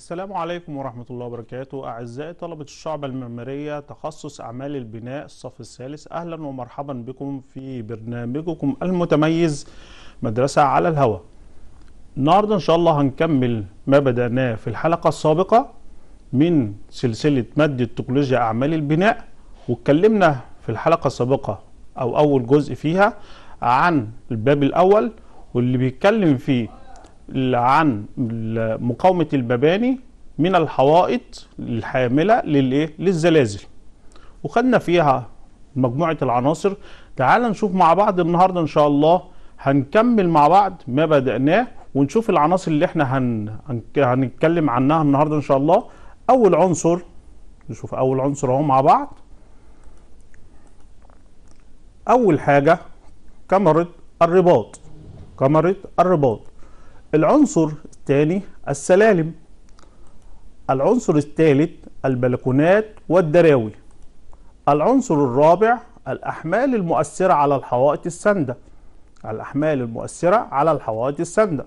السلام عليكم ورحمة الله وبركاته أعزائي طلبة الشعب المعمارية تخصص أعمال البناء الصف الثالث أهلا ومرحبا بكم في برنامجكم المتميز مدرسة على الهواء النهاردة إن شاء الله هنكمل ما بدأناه في الحلقة السابقة من سلسلة مادة تكنولوجيا أعمال البناء واتكلمنا في الحلقة السابقة أو أول جزء فيها عن الباب الأول واللي بيتكلم فيه عن مقاومه المباني من الحوائط الحامله للايه للزلازل وخدنا فيها مجموعه العناصر تعال نشوف مع بعض النهارده ان شاء الله هنكمل مع بعض ما بدأناه ونشوف العناصر اللي احنا هن... هنتكلم عنها النهارده ان شاء الله اول عنصر نشوف اول عنصر اهو مع بعض اول حاجه كاميرا الرباط كاميرا الرباط العنصر الثاني السلالم العنصر الثالث البلكونات والدراوي العنصر الرابع الأحمال المؤثرة على الحوائط السندة الأحمال المؤثرة على الحوائط السندة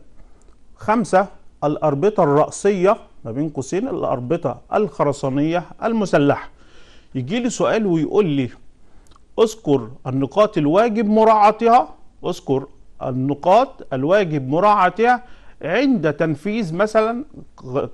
خمسة الأربطة الرأسية ما بين قوسين الأربطة الخرسانية المسلحة يجي لي سؤال ويقول لي اذكر النقاط الواجب مراعاتها اذكر النقاط الواجب مراعاتها عند تنفيذ مثلا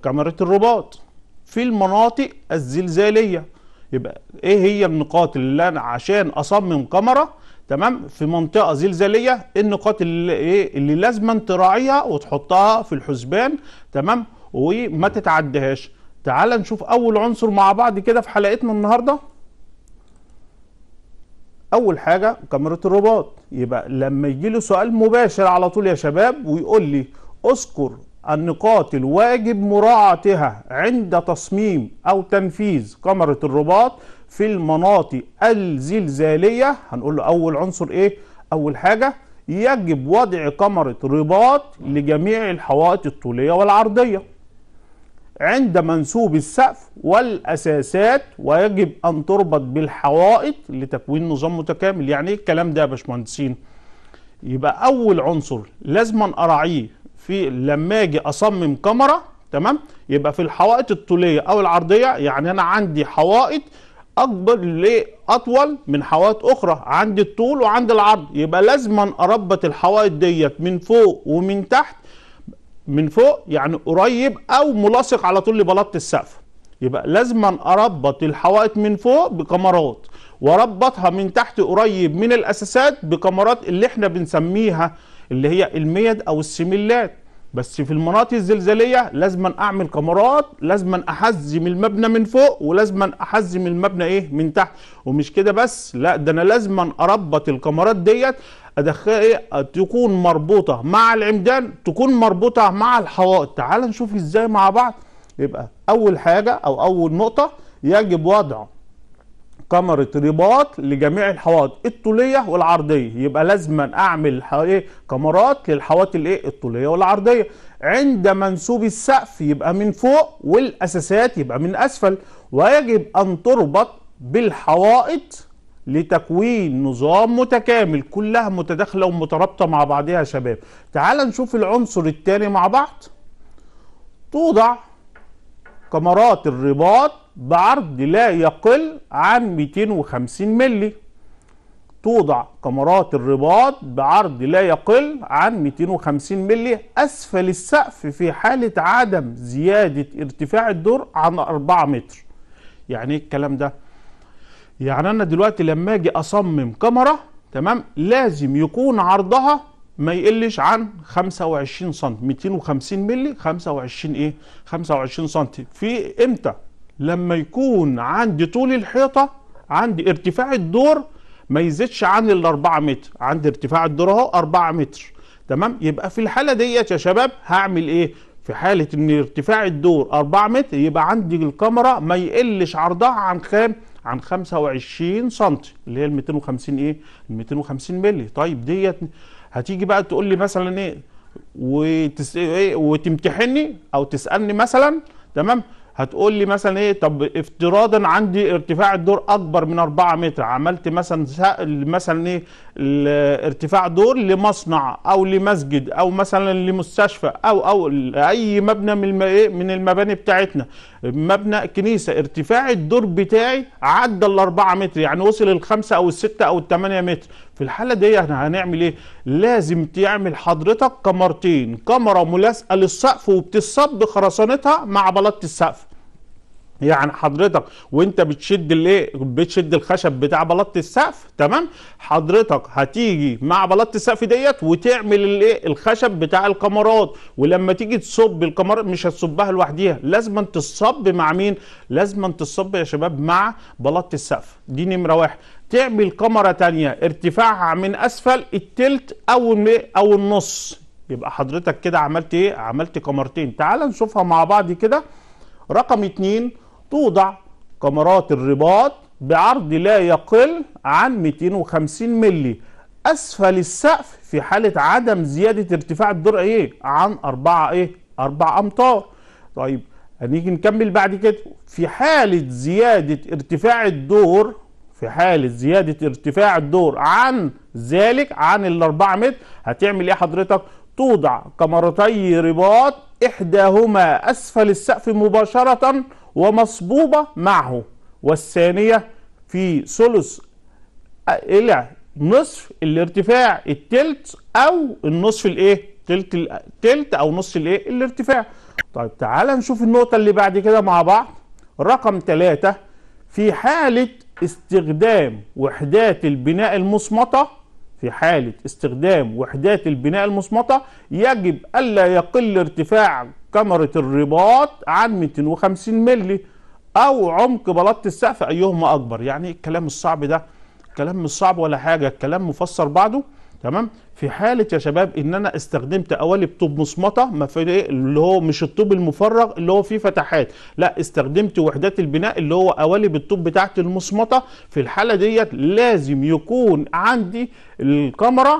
كاميرا الرباط في المناطق الزلزاليه يبقى ايه هي النقاط اللي انا عشان اصمم كاميرا تمام في منطقه زلزاليه إيه النقاط اللي ايه اللي لازم تراعيها وتحطها في الحسبان تمام وما تتعدهاش تعال نشوف اول عنصر مع بعض كده في حلقتنا النهارده اول حاجه كاميرا الرباط يبقى لما يجي له سؤال مباشر على طول يا شباب ويقول لي اذكر النقاط الواجب مراعاتها عند تصميم او تنفيذ كاميرا الرباط في المناطق الزلزاليه هنقول له اول عنصر ايه اول حاجه يجب وضع كاميرا رباط لجميع الحوائط الطوليه والعرضيه عند منسوب السقف والأساسات ويجب أن تربط بالحوائط لتكوين نظام متكامل يعني ايه الكلام ده يا باشمهندسين يبقى أول عنصر لازم أراعيه في لما أجي أصمم كاميرا تمام يبقى في الحوائط الطولية أو العرضية يعني أنا عندي حوائط أكبر لأطول من حوائط أخرى عندي الطول وعندي العرض يبقى لازم أربط الحوائط ديت من فوق ومن تحت من فوق يعني قريب او ملاصق على طول لبلاطه السقف يبقى لازم اربط الحوائط من فوق بكمرات واربطها من تحت قريب من الاساسات بكمرات اللي احنا بنسميها اللي هي الميد او السميلات بس في المناطق الزلزاليه لازم اعمل كمرات لازم احزم المبنى من فوق ولازم احزم المبنى ايه من تحت ومش كده بس لا ده انا لازم اربط الكمرات ديت ادخلها ايه تكون مربوطه مع العمدان تكون مربوطه مع الحوائط تعال نشوف ازاي مع بعض يبقى اول حاجه او اول نقطه يجب وضع كاميرا رباط لجميع الحوائط الطوليه والعرضيه يبقى لازما اعمل ايه كاميرات للحوائط الايه الطوليه والعرضيه عند منسوب السقف يبقى من فوق والاساسات يبقى من اسفل ويجب ان تربط بالحوائط لتكوين نظام متكامل كلها متداخله ومترابطه مع بعضها يا شباب تعال نشوف العنصر الثاني مع بعض توضع كمرات الرباط بعرض لا يقل عن 250 مللي توضع كمرات الرباط بعرض لا يقل عن 250 مللي أسفل السقف في حالة عدم زيادة ارتفاع الدور عن 4 متر يعني ايه الكلام ده؟ يعني انا دلوقتي لما اجي اصمم كاميرا تمام لازم يكون عرضها ما يقلش عن 25 سم 250 مللي 25 ايه 25 سم في امتى لما يكون عندي طول الحيطه عندي ارتفاع الدور ما يزيدش عن ال 4 متر عندي ارتفاع الدور اهو 4 متر تمام يبقى في الحاله ديت يا شباب هعمل ايه في حاله ان ارتفاع الدور 4 متر يبقى عندي الكاميرا ما يقلش عرضها عن خام عن 25 سم اللي هي ال 250 ايه ال 250 مللي طيب ديت هتيجي بقى تقول لي مثلا ايه وتس... ايه وتمتحني او تسالني مثلا تمام هتقول لي مثلا ايه طب افتراضا عندي ارتفاع الدور اكبر من 4 متر عملت مثلا مثلا ايه ارتفاع دور لمصنع او لمسجد او مثلا لمستشفى او او اي مبنى من من المباني بتاعتنا مبنى كنيسه ارتفاع الدور بتاعي عدى ال متر يعني وصل الخمسه او السته او الثمانيه متر في الحاله دي احنا هنعمل ايه؟ لازم تعمل حضرتك كمرتين كاميرا ملاصقه للسقف وبتصب خرسانتها مع بلاطه السقف يعني حضرتك وانت بتشد الايه بتشد الخشب بتاع بلاط السقف تمام حضرتك هتيجي مع بلاط السقف ديت وتعمل الايه الخشب بتاع الكمرات ولما تيجي تصب الكمرات مش هتصبها لوحديها لازم تصب مع مين لازم تصب يا شباب مع بلاط السقف دي نمره واحد تعمل كمره تانية ارتفاعها من اسفل التلت او او النص يبقى حضرتك كده عملت ايه عملت كمرتين تعال نشوفها مع بعض كده رقم اتنين توضع كاميرات الرباط بعرض لا يقل عن 250 ملي اسفل السقف في حاله عدم زياده ارتفاع الدرع ايه عن 4 ايه 4 امتار طيب هنيجي نكمل بعد كده في حاله زياده ارتفاع الدور في حاله زياده ارتفاع الدور عن ذلك عن ال 4 متر هتعمل ايه حضرتك توضع كمرتي رباط احداهما اسفل السقف مباشره ومصبوبة معه والثانية في ثلث إلى نصف الارتفاع التلت أو النصف الإيه؟ تلت التلت أو نصف الإيه؟ الارتفاع. طيب تعال نشوف النقطة اللي بعد كده مع بعض. رقم ثلاثة في حالة استخدام وحدات البناء المصمتة في حالة استخدام وحدات البناء المصمتة يجب ألا يقل ارتفاع كاميرا الرباط عن 250 مللي او عمق بلاطه السقف ايهما اكبر يعني ايه الكلام الصعب ده الكلام مش صعب ولا حاجه الكلام مفسر بعضه تمام في حاله يا شباب ان انا استخدمت قوالب طوب مصمطه ما في إيه؟ اللي هو مش الطوب المفرغ اللي هو فيه فتحات لا استخدمت وحدات البناء اللي هو قوالب الطوب بتاعت المصمطه في الحاله ديت لازم يكون عندي الكاميرا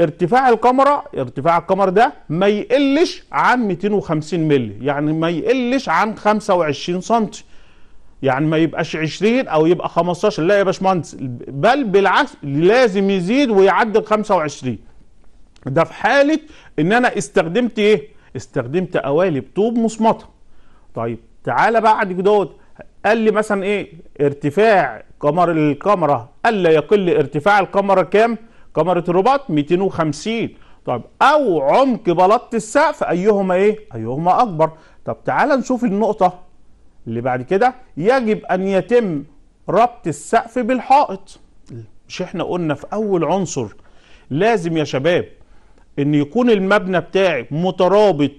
ارتفاع الكاميرا ارتفاع الكاميرا ده ما يقلش عن 250 مللي يعني ما يقلش عن 25 سم يعني ما يبقاش 20 او يبقى 15 لا يا باشمهندس بل بالعكس لازم يزيد ويعدل 25 ده في حاله ان انا استخدمت ايه استخدمت قوالب طوب مسمطه طيب تعالى بعد كده قال لي مثلا ايه ارتفاع قمر الكاميرا الا يقل ارتفاع الكاميرا كام كمرة الرباط 250 طب او عمق بلاطه السقف ايهما ايه ايهما اكبر طب تعال نشوف النقطه اللي بعد كده يجب ان يتم ربط السقف بالحائط مش احنا قلنا في اول عنصر لازم يا شباب ان يكون المبنى بتاعي مترابط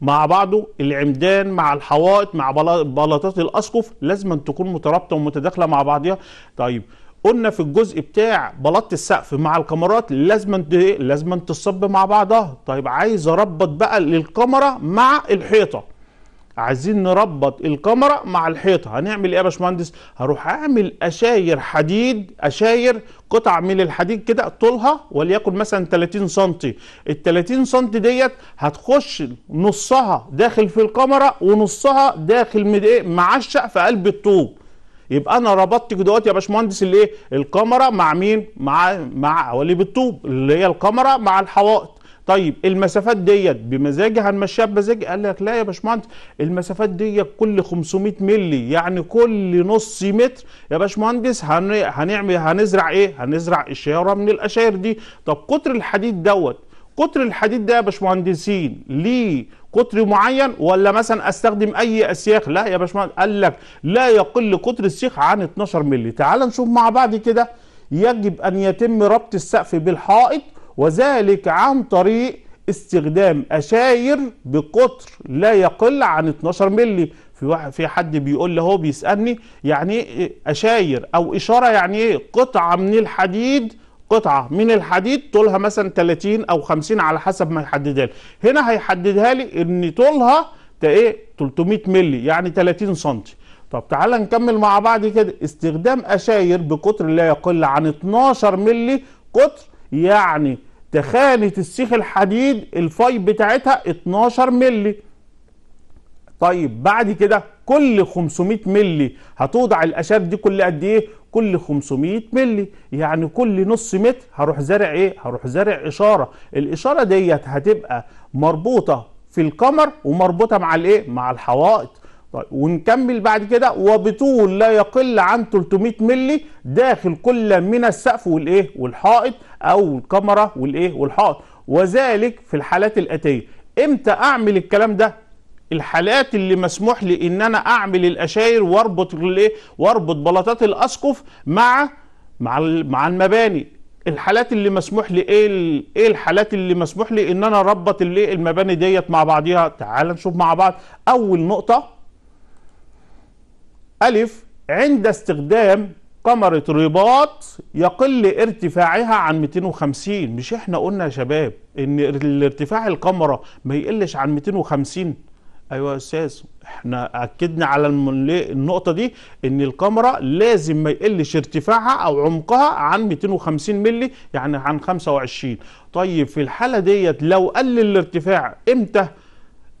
مع بعضه العمدان مع الحوائط مع بلاطات الاسقف لازم أن تكون مترابطه ومتداخله مع بعضها طيب قلنا في الجزء بتاع بلاط السقف مع الكاميرات لازم ايه، لازم تصب مع بعضها طيب عايز اربط بقى للكاميرا مع الحيطه عايزين نربط الكاميرا مع الحيطه هنعمل ايه يا باشمهندس هروح اعمل اشاير حديد اشاير قطع من الحديد كده طولها وليكن مثلا 30 سم ال 30 سم ديت هتخش نصها داخل في الكاميرا ونصها داخل ايه، معشق في قلب الطوب يبقى انا ربطت دلوقتي يا باشمهندس الايه الكاميرا مع مين مع مع قواليب الطوب اللي هي الكاميرا مع الحوائط طيب المسافات ديت بمزاجي هنمشيها بمزاجي قال لك لا يا باشمهندس المسافات ديت كل 500 مللي يعني كل نص متر يا باشمهندس هنعمل هنزرع ايه هنزرع اشاره من الاشاير دي طب قطر الحديد دوت قطر الحديد ده يا باشمهندسين ليه قطر معين ولا مثلا استخدم اي اسياخ لا يا باشمهندس قال لك لا يقل قطر السيخ عن 12 مللي تعال نشوف مع بعض كده يجب ان يتم ربط السقف بالحائط وذلك عن طريق استخدام اشاير بقطر لا يقل عن 12 مللي في واحد في حد بيقول لي هو بيسالني يعني ايه اشاير او اشاره يعني ايه قطعه من الحديد قطعه من الحديد طولها مثلا 30 او 50 على حسب ما يحددها لي هنا هيحددها لي ان طولها ايه 300 مللي يعني 30 سم طب تعالى نكمل مع بعض كده استخدام اشاير بقطر لا يقل عن 12 مللي قطر يعني تخانه السيخ الحديد الفاي بتاعتها 12 مللي طيب بعد كده كل 500 ملي هتوضع الاشاب دي كل قد ايه كل 500 ملي يعني كل نص متر هروح زارع ايه هروح زارع اشاره الاشاره ديت هتبقى مربوطه في القمر ومربوطه مع الايه مع الحوائط طيب ونكمل بعد كده وبطول لا يقل عن 300 ملي داخل كل من السقف والايه والحائط او الكاميرا والايه والحائط وذلك في الحالات الاتيه امتى اعمل الكلام ده الحالات اللي مسموح لي ان انا اعمل الاشاير واربط الايه واربط بلاطات الاسقف مع مع مع المباني الحالات اللي مسموح لي ايه ايه الحالات اللي مسموح لي ان انا اربط الايه المباني ديت مع بعضيها تعال نشوف مع بعض اول نقطه الف عند استخدام قمره رباط يقل ارتفاعها عن 250 مش احنا قلنا يا شباب ان ارتفاع القمره ما يقلش عن 250 ايوه يا استاذ احنا اكدنا على النقطه دي ان الكاميرا لازم ما يقلش ارتفاعها او عمقها عن 250 مللي يعني عن 25 طيب في الحاله ديت لو قل الارتفاع امتى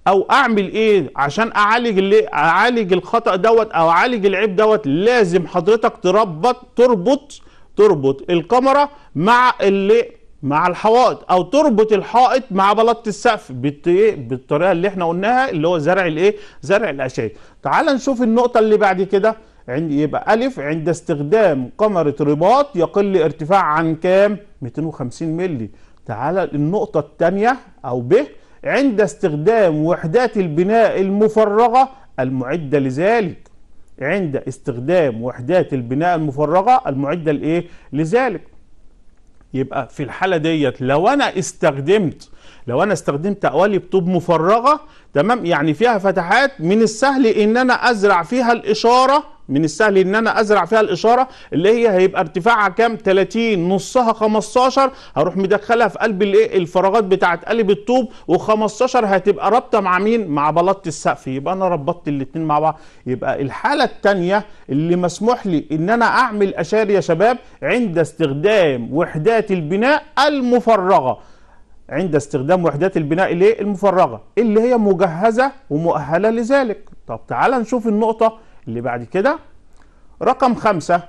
او اعمل ايه عشان اعالج اللي اعالج الخطا دوت او اعالج العيب دوت لازم حضرتك تربط تربط تربط الكاميرا مع اللي مع الحوائط او تربط الحائط مع بلاطه السقف إيه؟ بالطريقه اللي احنا قلناها اللي هو زرع الايه زرع الاشعه تعال نشوف النقطه اللي بعد كده عند يبقى ألف عند استخدام قمرة رباط يقل ارتفاع عن كام 250 مللي تعال النقطة الثانية أو ب عند استخدام وحدات البناء المفرغة المعدة لذلك عند استخدام وحدات البناء المفرغة المعدة لإيه لذلك يبقى في الحاله ديت لو انا استخدمت لو انا استخدمت قوالب طوب مفرغه تمام يعني فيها فتحات من السهل ان انا ازرع فيها الاشاره من السهل ان انا ازرع فيها الاشاره اللي هي هيبقى ارتفاعها كام 30 نصها 15 هروح مدخلها في قلب الايه الفراغات بتاعه قلب الطوب و15 هتبقى رابطه مع مين مع بلاطه السقف يبقى انا ربطت الاثنين مع بعض يبقى الحاله الثانيه اللي مسموح لي ان انا اعمل اشاري يا شباب عند استخدام وحدات البناء المفرغه عند استخدام وحدات البناء الايه المفرغه اللي هي مجهزه ومؤهله لذلك طب تعال نشوف النقطه اللي بعد كده رقم خمسة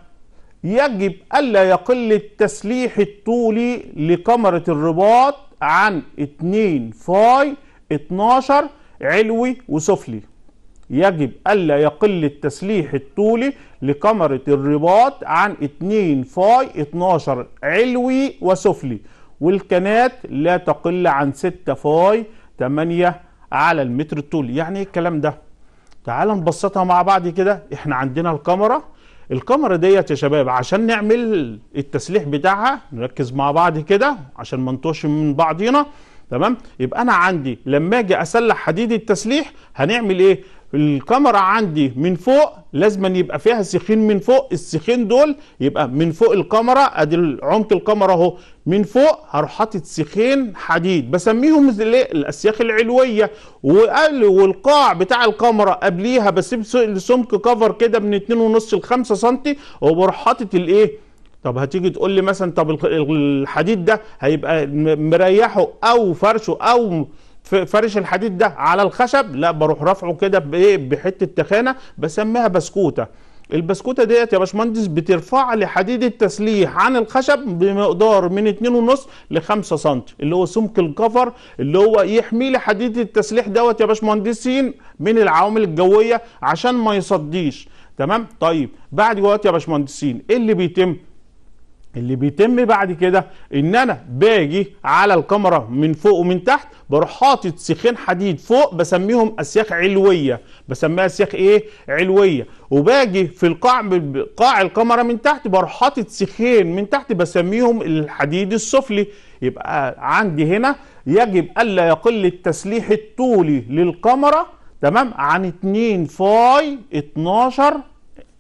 يجب ألا يقل التسليح الطولي لكمرة الرباط عن 2 فاي 12 علوي وسفلي يجب ألا يقل التسليح الطولي لكمرة الرباط عن 2 فاي 12 علوي وسفلي والكنات لا تقل عن 6 فاي 8 على المتر الطولي يعني إيه الكلام ده تعال نبسطها مع بعض كده احنا عندنا الكاميرا الكاميرا ديت يا شباب عشان نعمل التسليح بتاعها نركز مع بعض كده عشان ما نطوش من بعضينا تمام يبقى انا عندي لما اجي اسلح حديد التسليح هنعمل ايه الكاميرا عندي من فوق لازم يبقى فيها سيخين من فوق السيخين دول يبقى من فوق الكاميرا ادي عمق الكاميرا اهو من فوق هروح حاطط سيخين حديد بسميهم الاسياخ العلويه والقاع بتاع الكاميرا قبليها بسيب سمك كفر كده من 2.5 ل 5 سم وبروح حاطط الايه طب هتيجي تقول لي مثلا طب الحديد ده هيبقى مريحه او فرشه او فرش الحديد ده على الخشب لا بروح رافعه كده بايه بحته تخانه بسميها بسكوته البسكوته ديت يا باشمهندس بترفع لي حديد التسليح عن الخشب بمقدار من 2.5 ل 5 سم اللي هو سمك الكفر اللي هو يحمي لي حديد التسليح دوت يا باشمهندسين من العوامل الجويه عشان ما يصديش تمام طيب بعد وقت يا باشمهندسين ايه اللي بيتم اللي بيتم بعد كده ان انا باجي على الكاميرا من فوق ومن تحت بروح حاطط سيخين حديد فوق بسميهم اسياخ علويه بسميها اسياخ ايه علويه وباجي في القاع قاع الكاميرا من تحت بروح حاطط سيخين من تحت بسميهم الحديد السفلي يبقى عندي هنا يجب الا يقل التسليح الطولي للكاميرا تمام عن 2 فاي 12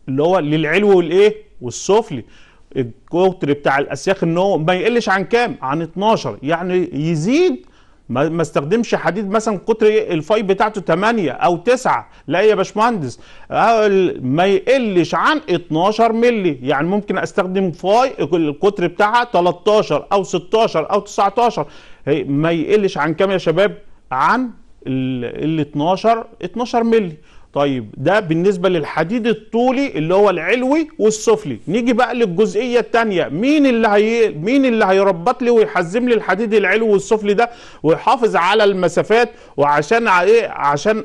اللي هو للعلو والايه والسفلي القطر بتاع الاسياخ ان هو ما يقلش عن كام عن 12 يعني يزيد ما استخدمش حديد مثلا قطر الفاي بتاعته 8 او 9 لا يا باشمهندس ما يقلش عن 12 مللي يعني ممكن استخدم فاي القطر بتاعها 13 او 16 او 19 ما يقلش عن كام يا شباب عن ال 12 12 مللي طيب ده بالنسبة للحديد الطولي اللي هو العلوي والسفلي نيجي بقى للجزئية التانية مين اللي هي... مين اللي هيربط لي ويحزم لي الحديد العلوي والسفلي ده ويحافظ على المسافات وعشان ايه عشان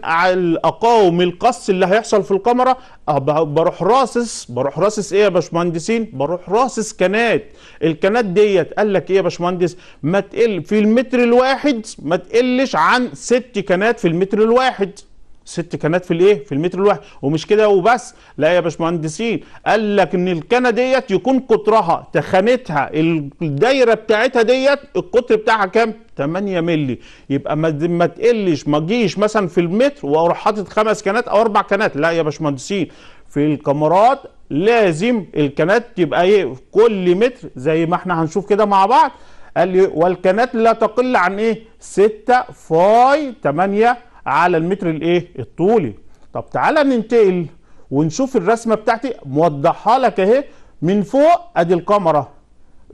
اقاوم القص اللي هيحصل في الكاميرا أه، بروح راصص بروح راصص ايه يا باشمهندسين بروح راصص كنات الكنات ديت قال لك ايه يا باشمهندس ما تقل في المتر الواحد ما تقلش عن ست كنات في المتر الواحد ست كنات في الايه في المتر الواحد ومش كده وبس لا يا باشمهندسين قال لك ان الكنه ديت يكون قطرها تخانتها الدايره بتاعتها ديت القطر بتاعها كام 8 مللي يبقى ما, تقلش ما تجيش مثلا في المتر واروح حاطط خمس كنات او اربع كنات لا يا باشمهندسين في الكاميرات لازم الكنات تبقى ايه كل متر زي ما احنا هنشوف كده مع بعض قال لي والكنات لا تقل عن ايه 6 فاي 8 على المتر الايه الطولي طب تعالى ننتقل ونشوف الرسمه بتاعتي موضحها لك اهي من فوق ادي الكاميرا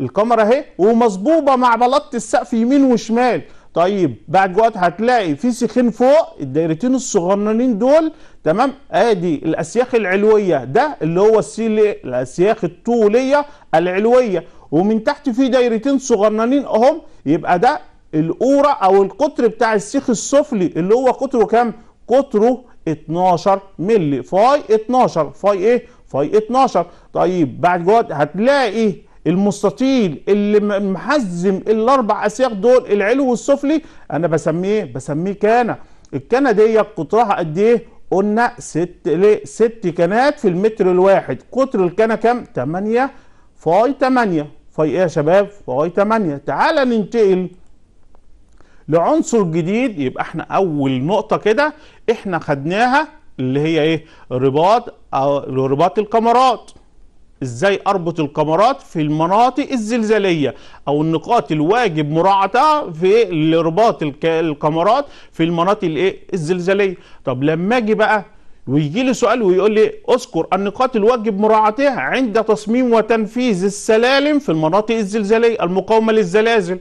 الكاميرا اهي ومصبوبه مع بلاط السقف يمين وشمال طيب بعد جوات هتلاقي في سيخين فوق الدايرتين الصغننين دول تمام ادي الاسياخ العلويه ده اللي هو السيل الاسياخ الطوليه العلويه ومن تحت في دايرتين صغننين اهم يبقى ده القوره او القطر بتاع السيخ السفلي اللي هو قطره كام قطره 12 مللي فاي 12 فاي ايه فاي 12 طيب بعد جواد هتلاقي المستطيل اللي محزم الاربع اسياخ دول العلو والسفلي انا بسميه بسميه كانه الكانه دي قطرها قد ايه قلنا ست ليه ست كانات في المتر الواحد قطر الكانه كام 8 فاي 8 فاي ايه يا شباب فاي 8 تعال ننتقل لعنصر جديد يبقى احنا اول نقطه كده احنا خدناها اللي هي ايه رباط او رباط القمرات ازاي اربط القمرات في المناطق الزلزاليه او النقاط الواجب مراعاتها في رباط القمرات في المناطق الايه الزلزاليه طب لما اجي بقى ويجي لي سؤال ويقول لي اذكر النقاط الواجب مراعاتها عند تصميم وتنفيذ السلالم في المناطق الزلزاليه المقاومه للزلازل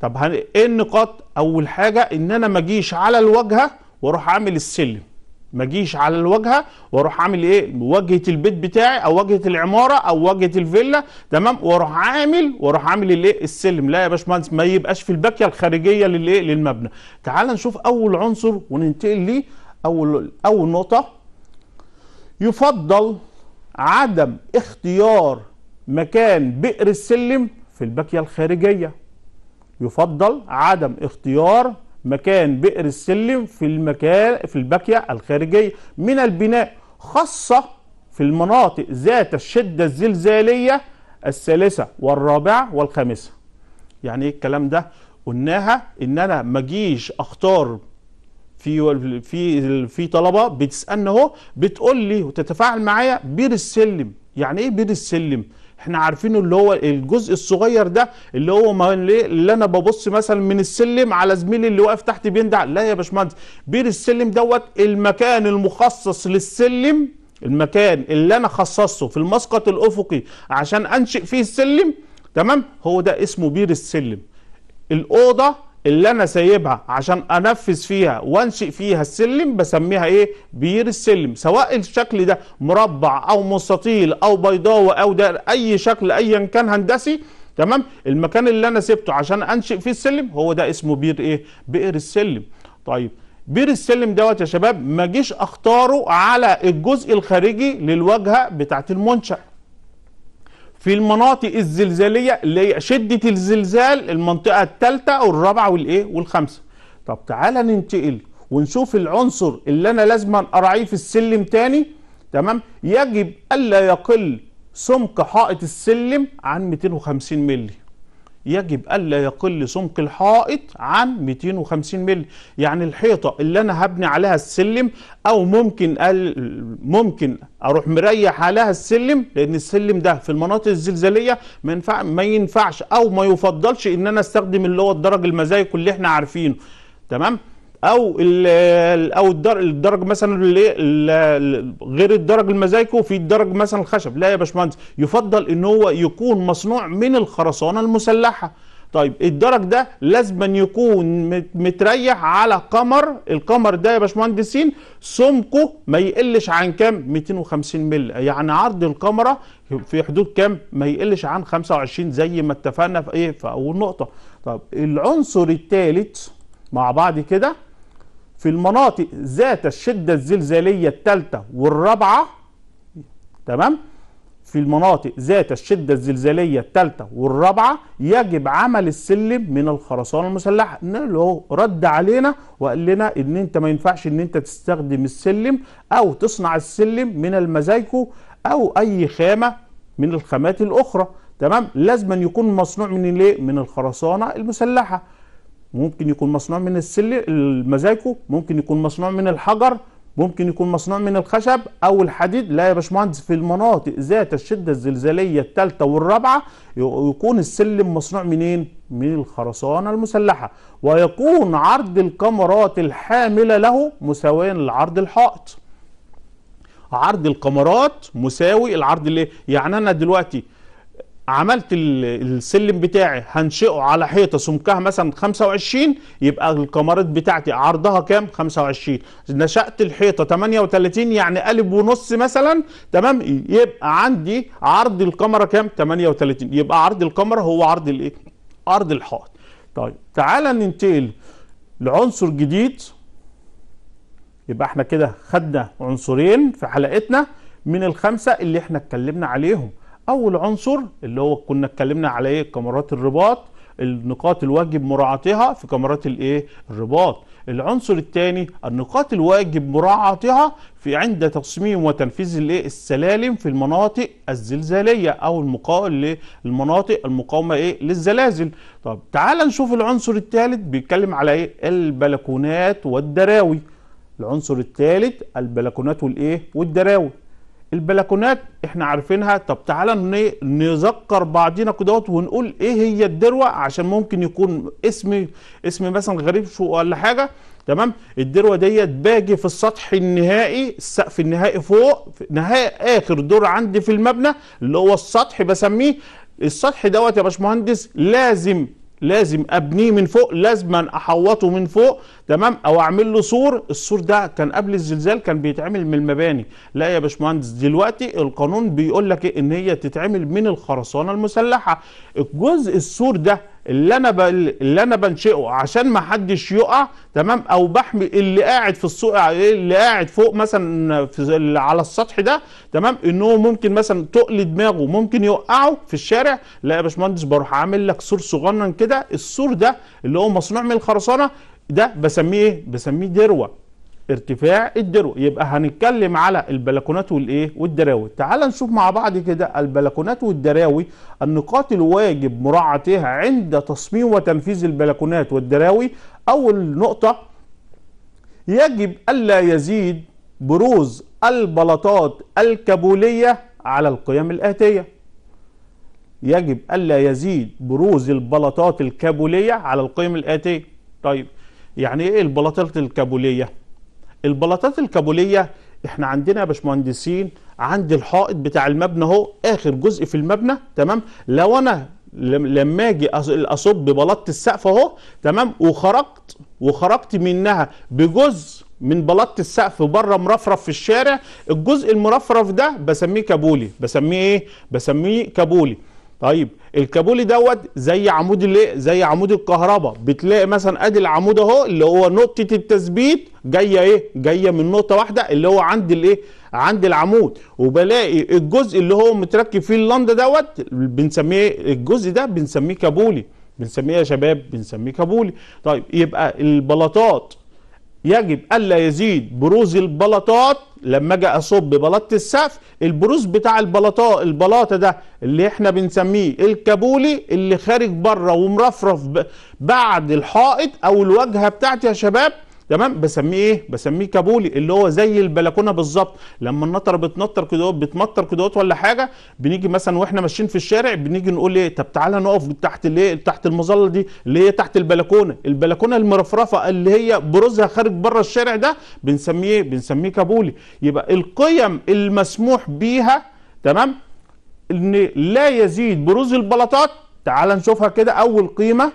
طب هن... ايه النقاط اول حاجه ان انا ما اجيش على الواجهه واروح عامل السلم ما اجيش على الواجهه واروح عامل ايه واجهه البيت بتاعي او واجهه العماره او واجهه الفيلا تمام واروح عامل واروح عامل الايه السلم لا يا باشمهندس ما يبقاش في الباكيه الخارجيه للايه للمبنى تعال نشوف اول عنصر وننتقل ليه اول اول نقطه يفضل عدم اختيار مكان بئر السلم في الباكيه الخارجيه يفضل عدم اختيار مكان بئر السلم في المكان في الباكيه الخارجيه من البناء خاصه في المناطق ذات الشده الزلزاليه الثالثه والرابعه والخامسه يعني ايه الكلام ده قلناها ان انا ما اجيش اختار في في في طلبه بتسالني اهو بتقول لي وتتفاعل معايا بير السلم يعني ايه بير السلم احنا عارفين اللي هو الجزء الصغير ده اللي هو ما اللي انا ببص مثلا من السلم على زميلي اللي واقف تحت بيندع لا يا باشمهندس بير السلم دوت المكان المخصص للسلم المكان اللي انا خصصته في المسقط الافقي عشان انشئ فيه السلم تمام هو ده اسمه بير السلم الاوضه اللي انا سايبها عشان انفذ فيها وانشئ فيها السلم بسميها ايه بير السلم سواء الشكل ده مربع او مستطيل او بيضاوي او ده اي شكل ايا كان هندسي تمام المكان اللي انا سبته عشان انشئ فيه السلم هو ده اسمه بير ايه بئر السلم طيب بير السلم دوت يا شباب ما جيش اختاره على الجزء الخارجي للواجهه بتاعت المنشأ في المناطق الزلزاليه اللي هي شده الزلزال المنطقه الثالثه والرابعه والايه والخامسه طب تعالى ننتقل ونشوف العنصر اللي انا لازم اراعيه في السلم تاني تمام يجب الا يقل سمك حائط السلم عن 250 مللي يجب ألا يقل سمك الحائط عن 250 مل يعني الحيطة اللي أنا هبني عليها السلم أو ممكن ممكن أروح مريح عليها السلم لأن السلم ده في المناطق الزلزالية ما, ينفع ما ينفعش أو ما يفضلش إن أنا أستخدم اللي هو الدرج المزايق اللي إحنا عارفينه تمام او او الدرج, الدرج مثلا غير الدرج المزايكو في الدرج مثلا الخشب لا يا باشمهندس يفضل ان هو يكون مصنوع من الخرسانه المسلحه طيب الدرج ده لازم يكون متريح على قمر القمر ده يا باشمهندسين سمكه ما يقلش عن كام 250 مل يعني عرض القمره في حدود كام ما يقلش عن 25 زي ما اتفقنا في ايه في اول نقطه طب العنصر الثالث مع بعض كده في المناطق ذات الشدة الزلزالية الثالثة والرابعة تمام في المناطق ذات الشدة الزلزالية الثالثة والرابعة يجب عمل السلم من الخرسانة المسلحة اللي هو رد علينا وقال لنا ان انت ما ينفعش ان انت تستخدم السلم او تصنع السلم من المزايكو او اي خامة من الخامات الاخرى تمام لازم يكون مصنوع من الايه من الخرسانة المسلحة ممكن يكون مصنوع من السل المزايكو ممكن يكون مصنوع من الحجر ممكن يكون مصنوع من الخشب او الحديد لا يا باشمهندس في المناطق ذات الشده الزلزاليه الثالثه والرابعه يكون السلم مصنوع منين من الخرسانه المسلحه ويكون عرض القمرات الحامله له مساويا لعرض الحائط عرض القمرات مساوي العرض الايه يعني انا دلوقتي عملت السلم بتاعي هنشئه على حيطه سمكها مثلا 25 يبقى القمرات بتاعتي عرضها كام 25 نشات الحيطه 38 يعني قلب ونص مثلا تمام يبقى عندي عرض الكمره كام 38 يبقى عرض الكمره هو عرض الايه عرض الحائط طيب تعالى ننتقل لعنصر جديد يبقى احنا كده خدنا عنصرين في حلقتنا من الخمسه اللي احنا اتكلمنا عليهم اول عنصر اللي هو كنا اتكلمنا عليه كاميرات الرباط النقاط الواجب مراعاتها في كاميرات الايه الرباط العنصر الثاني النقاط الواجب مراعاتها في عند تصميم وتنفيذ الايه السلالم في المناطق الزلزاليه او المقاول للمناطق المقاومه ايه للزلازل طب تعال نشوف العنصر الثالث بيتكلم على ايه البلكونات والدراوي العنصر الثالث البلكونات والايه والدراوي البلكونات احنا عارفينها طب تعالى نذكر بعضينا كده ونقول ايه هي الدروه عشان ممكن يكون اسم اسم مثلا غريب شو ولا حاجه تمام الدروه ديت باجي في السطح النهائي السقف النهائي فوق نهائي اخر دور عندي في المبنى اللي هو السطح بسميه السطح دوت يا باشمهندس لازم لازم ابنيه من فوق لازما احوطه من فوق تمام او اعمل له سور السور ده كان قبل الزلزال كان بيتعمل من المباني لا يا باشمهندس دلوقتي القانون بيقول لك إيه؟ ان هي تتعمل من الخرسانه المسلحه الجزء السور ده اللي انا ب... اللي انا بنشئه عشان ما حدش يقع تمام او بحمي اللي قاعد في السوق اللي قاعد فوق مثلا في... على السطح ده تمام ان هو ممكن مثلا تقل دماغه ممكن يوقعه في الشارع لا يا باشمهندس بروح عامل لك سور صغنن كده السور ده اللي هو مصنوع من الخرسانه ده بسميه ايه بسميه دروه ارتفاع الدرو يبقى هنتكلم على البلكونات والايه والدراوي تعال نشوف مع بعض كده البلكونات والدراوي النقاط الواجب مراعاتها عند تصميم وتنفيذ البلكونات والدراوي اول نقطه يجب الا يزيد بروز البلاطات الكابوليه على القيم الاتيه يجب الا يزيد بروز البلاطات الكابوليه على القيم الاتيه طيب يعني ايه البلاطات الكابوليه البلاطات الكابوليه احنا عندنا يا باشمهندسين عند الحائط بتاع المبنى اهو اخر جزء في المبنى تمام لو انا لما اجي اصب بلاطه السقف اهو تمام وخرجت وخرجت منها بجزء من بلاطه السقف بره مرفرف في الشارع الجزء المرفرف ده بسميه كابولي بسميه ايه بسميه كابولي طيب الكابولي دوت زي عمود زي عمود الكهرباء بتلاقي مثلا ادي العمود اهو اللي هو نقطه التثبيت جايه ايه جايه من نقطه واحده اللي هو عند الايه عند العمود وبلاقي الجزء اللي هو متركب فيه اللنده دوت بنسميه الجزء ده بنسميه كابولي بنسميه يا شباب بنسميه كابولي طيب يبقى البلاطات يجب الا يزيد بروز البلاطات لما اجي اصب بلاطه السقف البروز بتاع البلاطه البلاطه ده اللي احنا بنسميه الكابولي اللي خارج بره ومرفرف بعد الحائط او الواجهه بتاعتي يا شباب تمام بسميه ايه بسميه كابولي اللي هو زي البلكونه بالظبط لما النطره بتنطر كده بتمطر كده ولا حاجه بنيجي مثلا واحنا ماشيين في الشارع بنيجي نقول ايه طب تعالى نقف تحت الايه تحت المظله دي اللي هي تحت البلكونه البلكونه المرفرفه اللي هي بروزها خارج بره الشارع ده بنسميه ايه بنسميه كابولي يبقى القيم المسموح بيها تمام ان لا يزيد بروز البلاطات تعالى نشوفها كده اول قيمه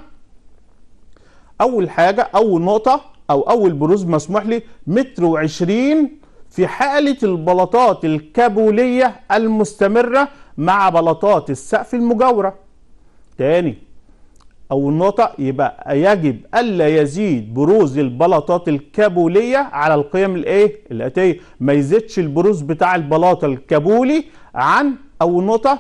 اول حاجه اول نقطه او اول بروز مسموح لي متر وعشرين في حالة البلاطات الكابولية المستمرة مع بلاطات السقف المجاورة تاني أول نقطة يبقى يجب ألا يزيد بروز البلاطات الكابولية على القيم الإيه؟ الآتية ما يزيدش البروز بتاع البلاطة الكابولي عن أول نقطة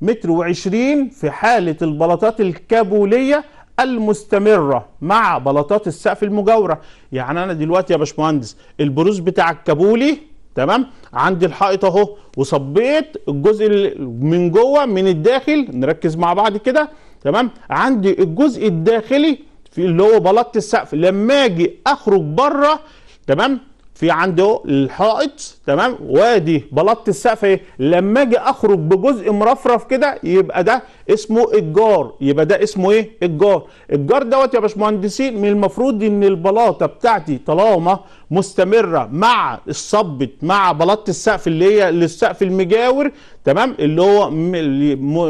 متر وعشرين في حالة البلاطات الكابولية المستمرة مع بلاطات السقف المجاورة يعني أنا دلوقتي يا باشمهندس البروز بتاع الكابولي تمام عندي الحائط اهو وصبيت الجزء من جوه من الداخل نركز مع بعض كده تمام عندي الجزء الداخلي في اللي هو بلاطه السقف لما اجي اخرج بره تمام في عنده الحائط تمام وادي بلاط السقف ايه لما اجي اخرج بجزء مرفرف كده يبقى ده اسمه الجار يبقى ده اسمه ايه الجار الجار دوت يا باشمهندسين من المفروض ان البلاطه بتاعتي طالما مستمره مع الصبت مع بلاط السقف اللي هي للسقف المجاور تمام اللي هو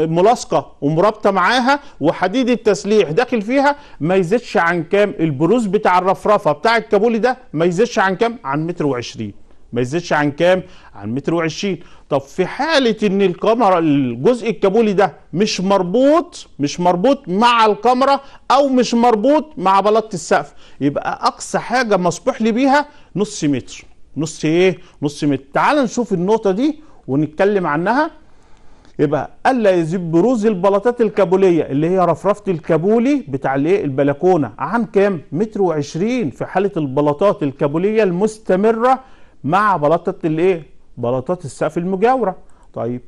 ملاصقه ومرابطه معاها وحديد التسليح داخل فيها ما يزيدش عن كام البروز بتاع الرفرفه بتاع الكابولي ده ما يزيدش عن كام عن متر وعشرين ما يزيدش عن كام عن متر وعشرين طب في حالة ان الكاميرا الجزء الكابولي ده مش مربوط مش مربوط مع الكاميرا او مش مربوط مع بلاطة السقف يبقى اقصى حاجة مسموح لي بيها نص متر نص ايه نص متر تعال نشوف النقطة دي ونتكلم عنها يبقى الا يزيد بروز البلاطات الكابوليه اللي هي رفرفه الكابولي بتاع الايه البلكونه عن كام متر وعشرين في حاله البلاطات الكابوليه المستمره مع بلاطه الايه بلاطات السقف المجاوره طيب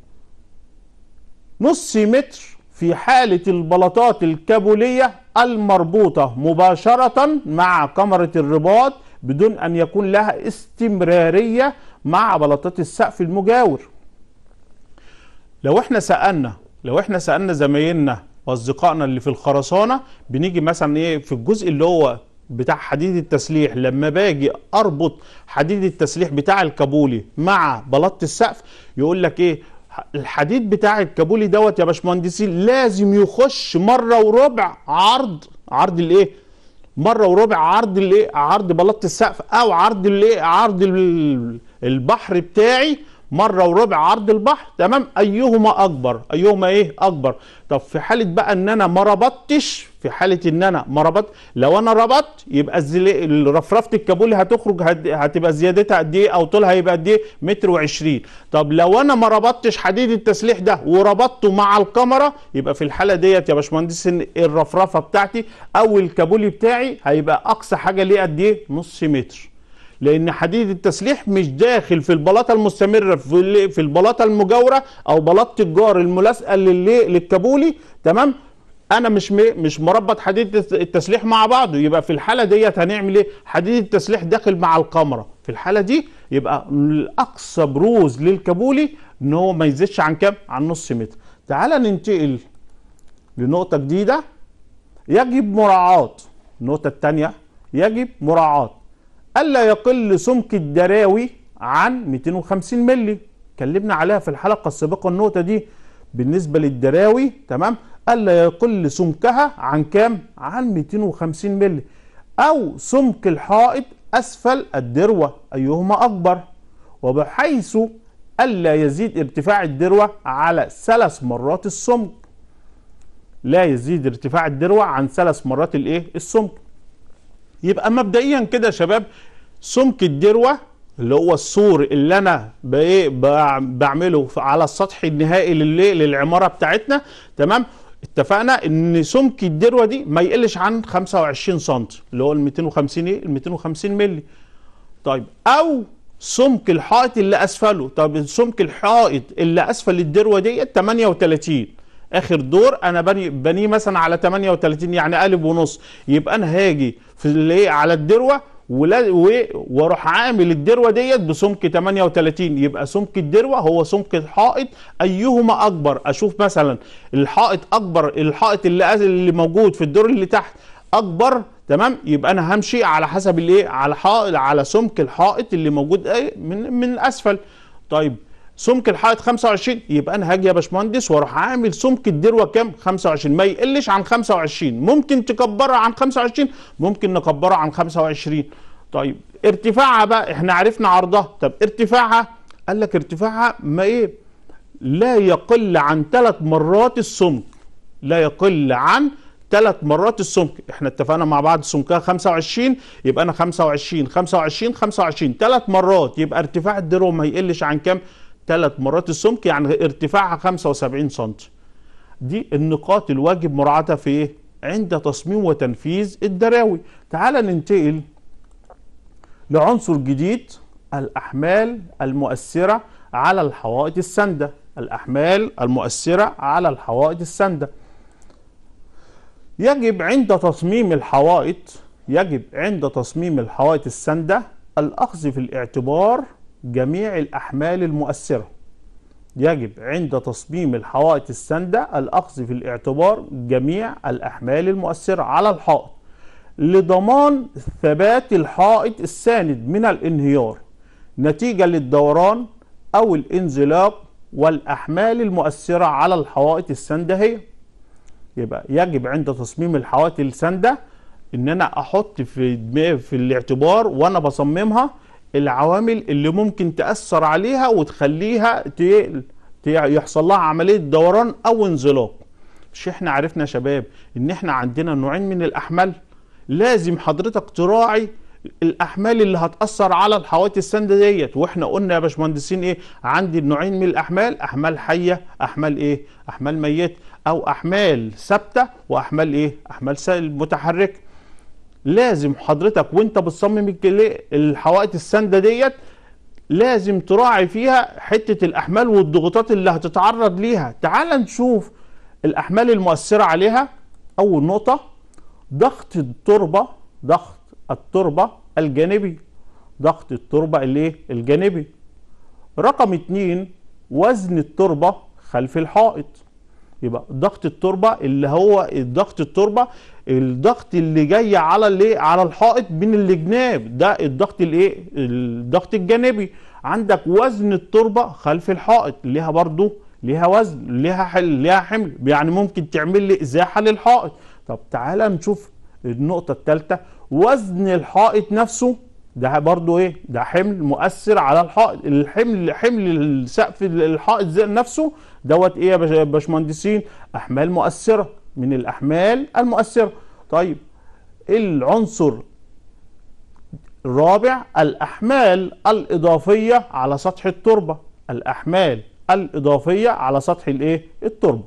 نص متر في حالة البلاطات الكابولية المربوطة مباشرة مع كمرة الرباط بدون أن يكون لها استمرارية مع بلاطات السقف المجاور لو احنا سألنا لو احنا سألنا زمايلنا وأصدقائنا اللي في الخرسانة بنيجي مثلا ايه في الجزء اللي هو بتاع حديد التسليح لما باجي اربط حديد التسليح بتاع الكابولي مع بلاط السقف يقول لك ايه الحديد بتاع الكابولي دوت يا باشمهندسين لازم يخش مره وربع عرض عرض الايه مره وربع عرض الايه عرض بلاط السقف او عرض الايه عرض البحر بتاعي مره وربع عرض البحر تمام ايهما اكبر ايهما ايه اكبر طب في حاله بقى ان انا ما ربطتش في حاله ان انا ما ربطت لو انا ربطت يبقى رفرفه الكابولي هتخرج هتبقى زيادتها قد ايه او طولها هيبقى قد ايه متر و20 طب لو انا ما ربطتش حديد التسليح ده وربطته مع الكاميرا يبقى في الحاله ديت يا باشمهندس الرفرفه بتاعتي او الكابولي بتاعي هيبقى اقصى حاجه ليه قد ايه نص متر لان حديد التسليح مش داخل في البلاطه المستمره في في البلاطه المجاوره او بلاطه الجار الملاصقه للكابولي تمام انا مش مش مربط حديد التسليح مع بعضه يبقى في الحاله ديت هنعمل ايه حديد التسليح داخل مع القمره في الحاله دي يبقى الاقصى بروز للكابولي ان هو ما يزيدش عن كام عن نص متر تعال ننتقل لنقطه جديده يجب مراعاه النقطه الثانيه يجب مراعاه ألا يقل سمك الدراوي عن 250 مللي اتكلمنا عليها في الحلقة السابقة النقطة دي بالنسبة للدراوي تمام ألا يقل سمكها عن كام عن 250 مللي أو سمك الحائط أسفل الدروة أيهما أكبر وبحيث ألا يزيد ارتفاع الدروة على ثلاث مرات السمك لا يزيد ارتفاع الدروة عن ثلاث مرات الايه السمك يبقى مبدئيا كده يا شباب سمك الدروه اللي هو السور اللي انا بعمله على السطح النهائي للعماره بتاعتنا تمام اتفقنا ان سمك الدروه دي ما يقلش عن 25 سم اللي هو ال 250 ايه ال 250 مللي طيب او سمك الحائط اللي اسفله طب سمك الحائط اللي اسفل الدروه دي 38 اخر دور انا بني بنيه مثلا على 38 يعني قالب ونص يبقى انا هاجي في الايه على الدروه واروح عامل الدروه ديت بسمك 38 يبقى سمك الدروه هو سمك الحائط ايهما اكبر اشوف مثلا الحائط اكبر الحائط اللي اللي موجود في الدور اللي تحت اكبر تمام يبقى انا همشي على حسب الايه على حائط على سمك الحائط اللي موجود آه، من من اسفل طيب سمك الحائط 25 يبقى انا هاجي يا باشمهندس واروح عامل سمك الدروه كام 25 ما يقلش عن 25 ممكن تكبرها عن 25 ممكن نكبرها عن 25 طيب ارتفاعها بقى احنا عرفنا عرضها طب ارتفاعها قال لك ارتفاعها ما ايه لا يقل عن ثلاث مرات السمك لا يقل عن ثلاث مرات السمك احنا اتفقنا مع بعض سمكها 25 يبقى انا 25 25 25 ثلاث مرات يبقى ارتفاع الدروه ما يقلش عن كام ثلاث مرات السمك يعني ارتفاعها 75 سم دي النقاط الواجب مراعاتها في ايه عند تصميم وتنفيذ الدراوي تعال ننتقل لعنصر جديد الاحمال المؤثره على الحوائط السنده الاحمال المؤثره على الحوائط السنده يجب عند تصميم الحوائط يجب عند تصميم الحوائط السنده الاخذ في الاعتبار جميع الأحمال المؤثرة يجب عند تصميم الحوائط السندة الأخذ في الاعتبار جميع الأحمال المؤثرة على الحائط لضمان ثبات الحائط الساند من الانهيار نتيجة للدوران أو الانزلاق والأحمال المؤثرة على الحوائط السندة هي يبقى يجب عند تصميم الحوائط السندة إن أنا أحط في في الاعتبار وأنا بصممها العوامل اللي ممكن تأثر عليها وتخليها يحصل لها عملية دوران أو انزلاق مش احنا عرفنا يا شباب ان احنا عندنا نوعين من الأحمال لازم حضرتك تراعي الاحمال اللي هتاثر على الحوادث الساندة ديت واحنا قلنا يا باشمهندسين ايه عندي نوعين من الاحمال احمال حيه احمال ايه احمال ميت او احمال ثابته واحمال ايه احمال متحركه لازم حضرتك وانت بتصمم الحوائط الساندة ديت لازم تراعي فيها حتة الأحمال والضغوطات اللي هتتعرض ليها تعال نشوف الأحمال المؤثرة عليها أول نقطة ضغط التربة ضغط التربة الجانبي ضغط التربة الايه الجانبي رقم اتنين وزن التربة خلف الحائط يبقى ضغط التربة اللي هو ضغط التربة الضغط اللي جاي على الايه على الحائط من الجناب ده الضغط الايه الضغط الجانبي عندك وزن التربه خلف الحائط ليها برضو ليها وزن ليها حل ليها حمل يعني ممكن تعمل لي ازاحه للحائط طب تعالى نشوف النقطه الثالثه وزن الحائط نفسه ده برضو ايه ده حمل مؤثر على الحائط الحمل حمل سقف الحائط نفسه دوت ايه يا باشمهندسين احمال مؤثره من الأحمال المؤثرة طيب العنصر الرابع الأحمال الإضافية على سطح التربة الأحمال الإضافية على سطح الإيه؟ التربة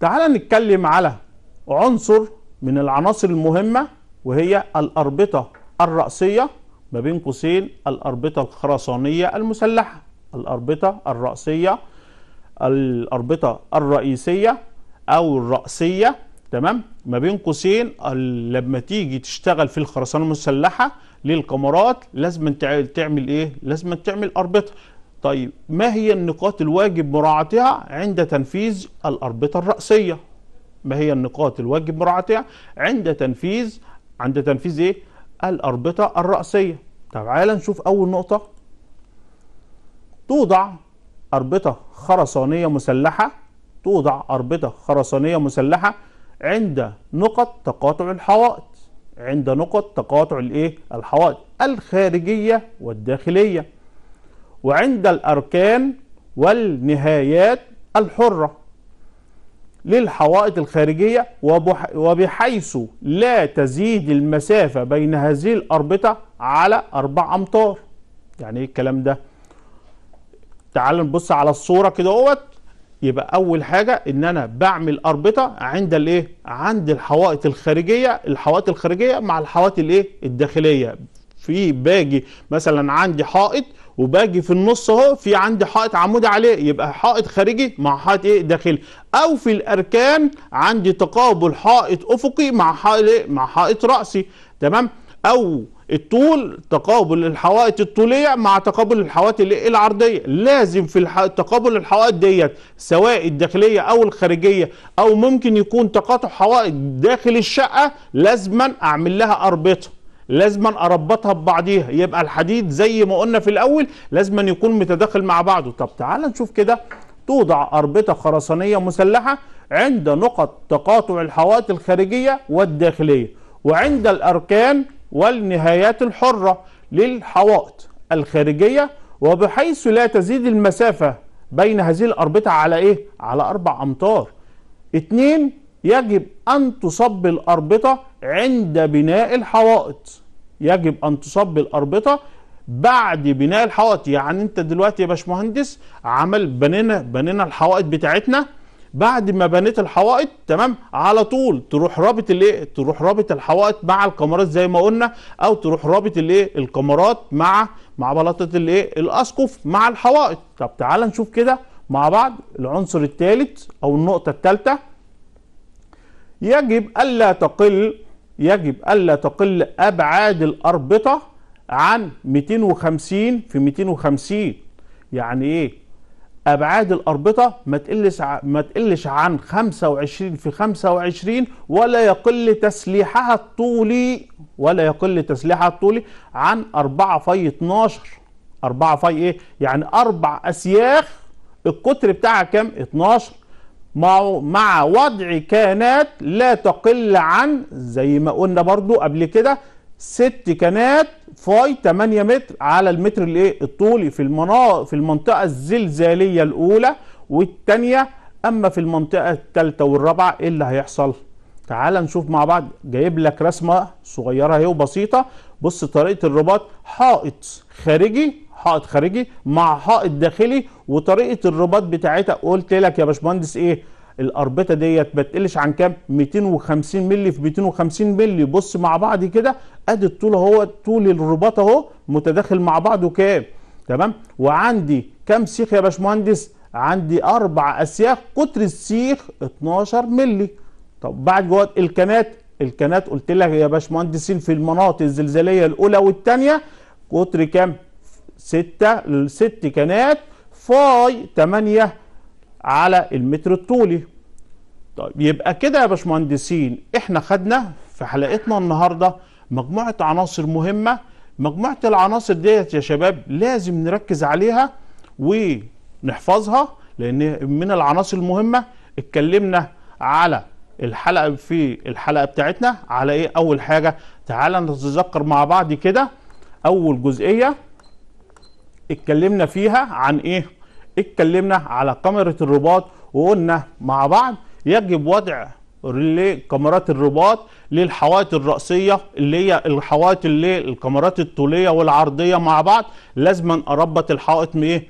تعال نتكلم على عنصر من العناصر المهمة وهي الأربطة الرأسية ما بين قوسين الأربطة الخرسانية المسلحة الأربطة الرأسية الاربطه الرئيسيه او الراسيه تمام ما بين قوسين لما تيجي تشتغل في الخرسانه المسلحه للقمرات لازم تعمل ايه لازم تعمل اربطه طيب ما هي النقاط الواجب مراعاتها عند تنفيذ الاربطه الراسيه ما هي النقاط الواجب مراعاتها عند تنفيذ عند تنفيذ ايه الاربطه الراسيه تعالى نشوف اول نقطه توضع أربطة خرسانية مسلحة توضع أربطة خرسانية مسلحة عند نقط تقاطع الحوائط عند نقط تقاطع الايه الحوائط الخارجية والداخلية وعند الأركان والنهايات الحرة للحوائط الخارجية وبحيث لا تزيد المسافة بين هذه الأربطة على أربع أمتار يعني إيه الكلام ده؟ تعال نبص على الصوره كده اهوت يبقى اول حاجه ان انا بعمل اربطه عند الايه عند الحوائط الخارجيه الحوائط الخارجيه مع الحوائط الايه الداخليه في باجي مثلا عندي حائط وباجي في النص اهو في عندي حائط عمود عليه يبقى حائط خارجي مع حائط ايه داخلي او في الاركان عندي تقابل حائط افقي مع حائط ايه مع حائط راسي تمام او الطول تقابل الحوائط الطوليه مع تقابل الحوائط العرضيه لازم في الح... تقابل الحوائط ديت سواء الداخليه او الخارجيه او ممكن يكون تقاطع حوائط داخل الشقه لازما اعمل لها اربطه لازما اربطها ببعضيها يبقى الحديد زي ما قلنا في الاول لازما يكون متداخل مع بعضه طب تعال نشوف كده توضع اربطه خرسانيه مسلحه عند نقط تقاطع الحوائط الخارجيه والداخليه وعند الاركان والنهايات الحرة للحوائط الخارجية وبحيث لا تزيد المسافة بين هذه الأربطة على إيه؟ على أربع أمتار اتنين يجب أن تصب الأربطة عند بناء الحوائط يجب أن تصب الأربطة بعد بناء الحوائط يعني أنت دلوقتي يا باشمهندس عمل بنينا بنينا الحوائط بتاعتنا بعد ما بنيت الحوائط تمام على طول تروح رابط الايه تروح رابط الحوائط مع الكمرات زي ما قلنا او تروح رابط الايه الكمرات مع مع بلاطه الايه الاسقف مع الحوائط طب تعال نشوف كده مع بعض العنصر الثالث او النقطه الثالثه يجب الا تقل يجب الا تقل ابعاد الاربطه عن 250 في 250 يعني ايه ابعاد الاربطه ما تقلش ما تقلش عن 25 في 25 ولا يقل تسليحها الطولي ولا يقل تسليحها الطولي عن 4 في 12 4 في ايه يعني اربع اسياخ القطر بتاعها كام 12 مع مع وضع كانات لا تقل عن زي ما قلنا برضو قبل كده ست كانات فاي 8 متر على المتر الايه الطولي في المناطق في المنطقه الزلزاليه الاولى والثانيه اما في المنطقه الثالثه والرابعه ايه اللي هيحصل تعال نشوف مع بعض جايب لك رسمه صغيره اهي وبسيطه بص طريقه الرباط حائط خارجي حائط خارجي مع حائط داخلي وطريقه الرباط بتاعتها قلت لك يا باشمهندس ايه الاربطه ديت ما تقلش عن كام 250 مللي في 250 مللي بص مع بعض كده ادي الطول اهو طول الرباط اهو متداخل مع بعضه كام تمام وعندي كام سيخ يا باشمهندس عندي اربع اسياخ قطر السيخ 12 مللي طب بعد جوات الكنات الكنات قلت لك يا باشمهندسين في المناطق الزلزاليه الاولى والثانيه قطر كام 6 6 كنات فاي 8 على المتر الطولي طيب يبقى كده يا باشمهندسين احنا خدنا في حلقتنا النهارده مجموعه عناصر مهمه مجموعه العناصر ديت يا شباب لازم نركز عليها ونحفظها لان من العناصر المهمه اتكلمنا على الحلقه في الحلقه بتاعتنا على ايه اول حاجه تعالى نتذكر مع بعض كده اول جزئيه اتكلمنا فيها عن ايه اتكلمنا على كاميرا الرباط وقلنا مع بعض يجب وضع كاميرات الرباط للحوائط الرأسية اللي هي الحوائط اللي الكاميرات الطولية والعرضية مع بعض لازم أربط الحوائط إيه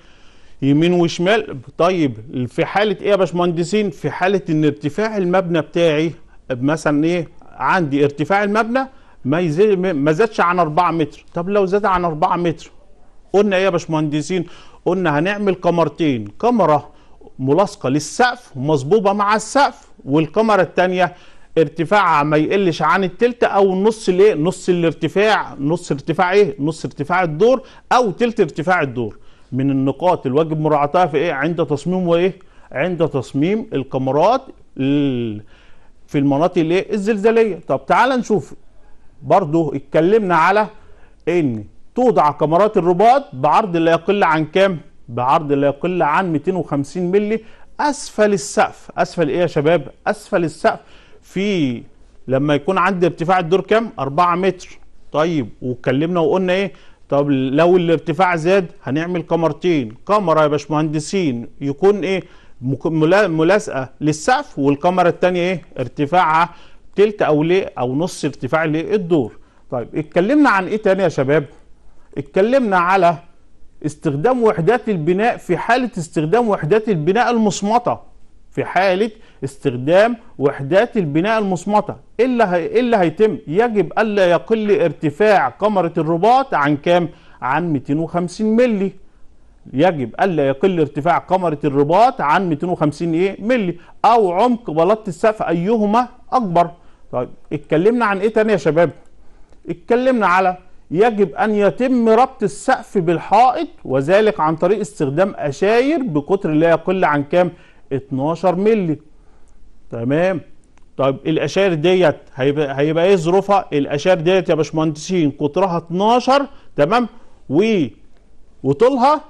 يمين وشمال طيب في حالة إيه يا باشمهندسين في حالة إن ارتفاع المبنى بتاعي مثلا إيه عندي ارتفاع المبنى ما ما زادش عن 4 متر طب لو زاد عن 4 متر قلنا ايه يا باشمهندسين قلنا هنعمل قمرتين قمرة ملاصقه للسقف مصبوبه مع السقف والكاميرا الثانيه ارتفاعها ما يقلش عن التلت او نص الايه نص الارتفاع نص ارتفاع ايه نص ارتفاع الدور او تلت ارتفاع الدور من النقاط الواجب مراعاتها في ايه عند تصميم وايه عند تصميم القمرات في المناطق الايه الزلزاليه طب تعال نشوف برضه اتكلمنا على ان توضع كاميرات الرباط بعرض لا يقل عن كام؟ بعرض لا يقل عن 250 مللي اسفل السقف، اسفل ايه يا شباب؟ اسفل السقف في لما يكون عندي ارتفاع الدور كام؟ 4 متر. طيب واتكلمنا وقلنا ايه؟ طب لو الارتفاع زاد هنعمل كاميرتين، كاميرا يا باشمهندسين يكون ايه؟ ملاصقه للسقف والكاميرا الثانيه ايه؟ ارتفاعها تلت او ليه او نص ارتفاع للدور. طيب اتكلمنا عن ايه تاني يا شباب؟ اتكلمنا على استخدام وحدات البناء في حالة استخدام وحدات البناء المصمتة في حالة استخدام وحدات البناء المصمتة إيه اللي, إيه اللي هيتم يجب ألا يقل ارتفاع قمرة الرباط عن كام عن 250 مللي يجب ألا يقل ارتفاع قمرة الرباط عن 250 إيه مللي أو عمق بلاط السقف أيهما أكبر طيب اتكلمنا عن إيه تاني يا شباب اتكلمنا على يجب أن يتم ربط السقف بالحائط وذلك عن طريق استخدام أشاير بقطر لا يقل عن كام 12 مللي تمام طيب الأشاير ديت هيبقى, هيبقى إيه ظروفها الأشاير ديت يا باشمهندسين قطرها 12 تمام و وطولها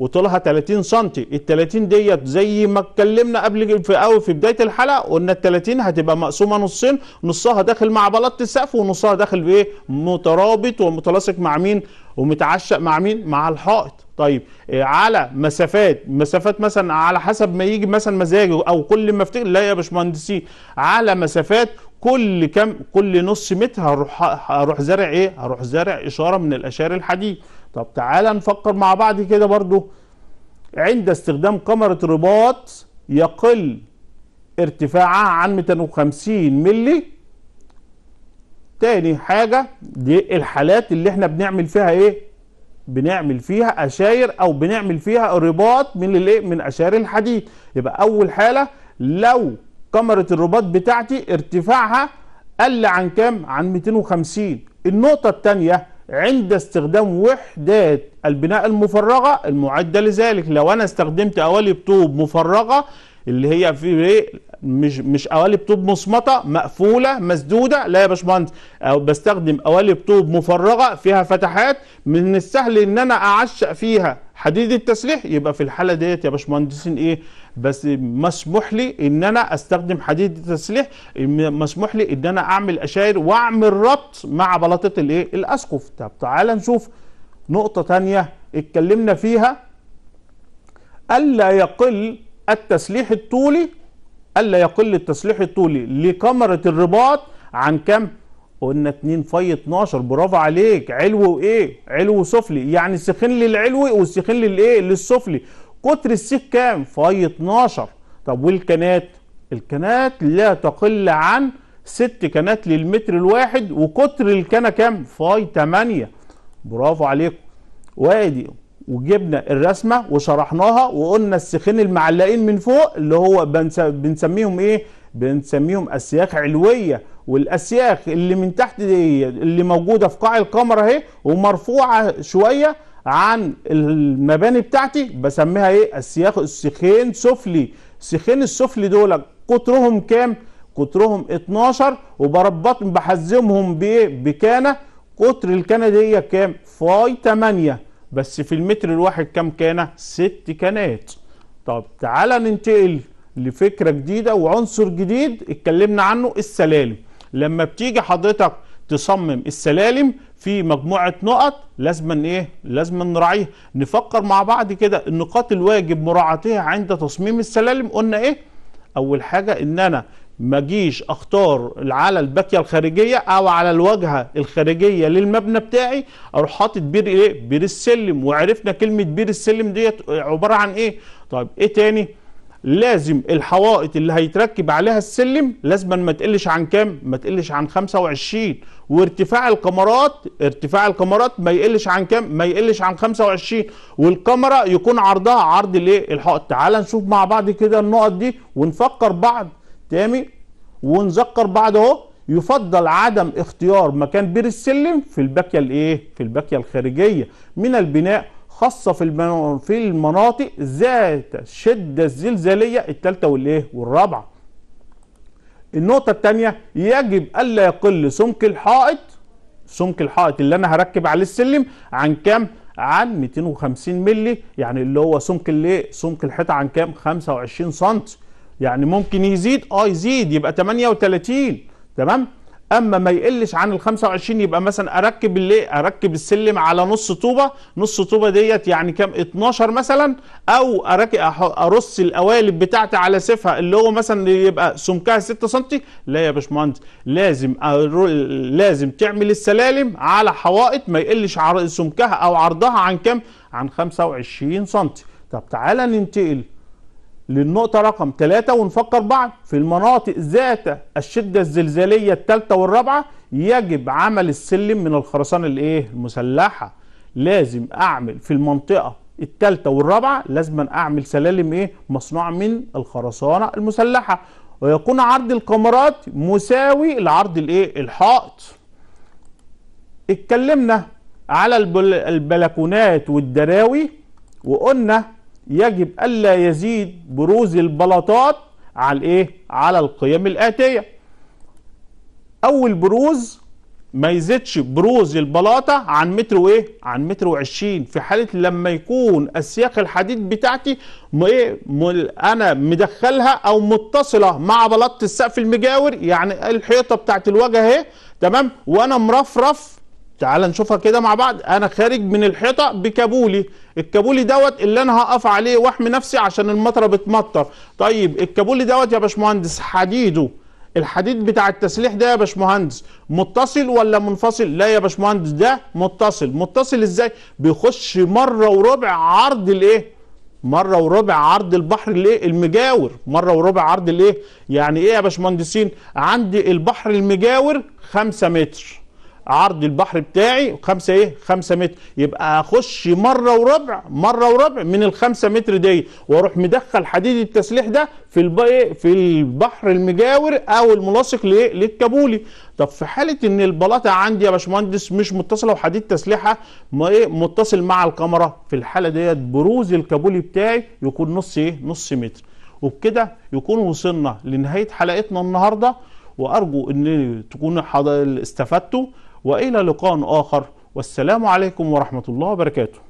وطولها 30 سم ال 30 ديت زي ما اتكلمنا قبل في قوي في بدايه الحلقه قلنا ال 30 هتبقى مقسومه نصين نصها داخل مع بلاط السقف ونصها داخل بايه مترابط ومتلاصق مع مين ومتعشق مع مين مع الحائط طيب آه، على مسافات مسافات مثلا على حسب ما يجي مثلا مزاجي او كل ما افتكر لا يا باشمهندسين على مسافات كل كم كل نص متر هروح هروح زارع ايه هروح زارع اشاره من الاشاري الحديد طب تعالى نفكر مع بعض كده برضو عند استخدام كاميرا رباط يقل ارتفاعها عن 250 مللي تاني حاجة دي الحالات اللي احنا بنعمل فيها ايه بنعمل فيها اشاير او بنعمل فيها رباط من الايه من اشاير الحديد يبقى اول حالة لو كاميرا الرباط بتاعتي ارتفاعها قل عن كام عن 250 النقطة التانية عند استخدام وحدات البناء المفرغة المعدة لذلك لو أنا استخدمت قوالب طوب مفرغة اللي هي في مش مش قوالب طوب مصمطه مقفوله مسدوده لا يا باشمهندس بستخدم قوالب طوب مفرغه فيها فتحات من السهل ان انا اعشق فيها حديد التسليح يبقى في الحاله ديت يا باشمهندسين ايه بس مسموح لي ان انا استخدم حديد التسليح مسموح لي ان انا اعمل اشاير واعمل ربط مع بلاطه الايه الاسقف طب تعال نشوف نقطه ثانيه اتكلمنا فيها الا يقل التسليح الطولي الا يقل التسليح الطولي لكمره الرباط عن كم قلنا 2 في 12 برافو عليك علو وايه علو وسفلي يعني السخين للعلوي والسخن للايه للسفلي قطر السيك كام فاي 12 طب والكنات الكنات لا تقل عن ست كنات للمتر الواحد وقطر الكنة كام فاي 8 برافو عليكم وادي وجبنا الرسمه وشرحناها وقلنا السيخين المعلقين من فوق اللي هو بنسميهم ايه بنسميهم اسياخ علويه والاسياخ اللي من تحت دي اللي موجوده في قاع القمر اهي ومرفوعه شويه عن المباني بتاعتي بسميها ايه السياخ السيخين سفلي السيخين السفلي دول قطرهم كام قطرهم 12 وبربط بحزمهم بايه بكانه قطر الكانه دي كام فاي 8 بس في المتر الواحد كام كانه ست كانات طب تعالى ننتقل لفكره جديده وعنصر جديد اتكلمنا عنه السلالم لما بتيجي حضرتك تصمم السلالم في مجموعه نقط لازما ايه لازما نراعيها نفكر مع بعض كده النقاط الواجب مراعاتها عند تصميم السلالم قلنا ايه اول حاجه ان انا ما اجيش اختار على الباكيه الخارجيه او على الواجهه الخارجيه للمبنى بتاعي اروح حاطط بير ايه بير السلم وعرفنا كلمه بير السلم ديت عباره عن ايه طيب ايه تاني لازم الحوائط اللي هيتركب عليها السلم لازما ما تقلش عن كام ما تقلش عن 25 وارتفاع الكمرات ارتفاع الكمرات ما يقلش عن كام ما يقلش عن 25 والكاميرا يكون عرضها عرض الايه الحائط تعال نشوف مع بعض كده النقط دي ونفكر بعض تامي ونذكر بعض اهو يفضل عدم اختيار مكان بير السلم في الباكيه الايه في الباكيه الخارجيه من البناء خاصه في في المناطق ذات الشده الزلزاليه الثالثه والايه والرابعه النقطه الثانيه يجب الا يقل سمك الحائط سمك الحائط اللي انا هركب عليه السلم عن كام عن 250 مللي يعني اللي هو سمك الايه سمك الحيطه عن كام 25 سم يعني ممكن يزيد اه يزيد يبقى 38 تمام اما ما يقلش عن ال 25 يبقى مثلا اركب اللي اركب السلم على نص طوبه نص طوبه ديت يعني كام 12 مثلا او اركب ارص القوالب بتاعتي على سيفها اللي هو مثلا يبقى سمكها 6 سم لا يا باشمهندس لازم لازم تعمل السلالم على حوائط ما يقلش سمكها او عرضها عن كام عن 25 سم طب تعالى ننتقل للنقطة رقم ثلاثة ونفكر بعض في المناطق ذات الشدة الزلزالية الثالثة والرابعة يجب عمل السلم من الخرسانة الايه المسلحة لازم اعمل في المنطقة الثالثة والرابعة لازم اعمل سلالم ايه مصنوعة من الخرسانة المسلحة ويكون عرض الكاميرات مساوي لعرض الايه الحائط اتكلمنا على البلكونات والدراوي وقلنا يجب ألا يزيد بروز البلاطات على ايه على القيم الآتية أول بروز ما يزيدش بروز البلاطة عن متر وإيه؟ عن متر وعشرين في حالة لما يكون السياق الحديد بتاعتي إيه؟ أنا مدخلها أو متصلة مع بلاطة السقف المجاور يعني الحيطة بتاعت الواجهه أهي تمام وأنا مرفرف تعال نشوفها كده مع بعض انا خارج من الحيطه بكابولي الكابولي دوت اللي انا هقف عليه واحمي نفسي عشان المطره بتمطر طيب الكابولي دوت يا باشمهندس حديده الحديد بتاع التسليح ده يا باشمهندس متصل ولا منفصل لا يا باشمهندس ده متصل متصل ازاي بيخش مره وربع عرض الايه مره وربع عرض البحر الايه المجاور مره وربع عرض الايه يعني ايه يا باشمهندسين عندي البحر المجاور 5 متر عرض البحر بتاعي 5 ايه 5 متر يبقى اخش مره وربع مره وربع من ال 5 متر دي واروح مدخل حديد التسليح ده في إيه؟ في البحر المجاور او الملاصق للكابولي طب في حاله ان البلاطه عندي يا باشمهندس مش متصله وحديد تسليحة ما ايه متصل مع الكاميرا في الحاله ديت بروز الكابولي بتاعي يكون نص ايه نص متر وبكده يكون وصلنا لنهايه حلقتنا النهارده وارجو ان تكونوا استفدتوا والى لقاء اخر والسلام عليكم ورحمه الله وبركاته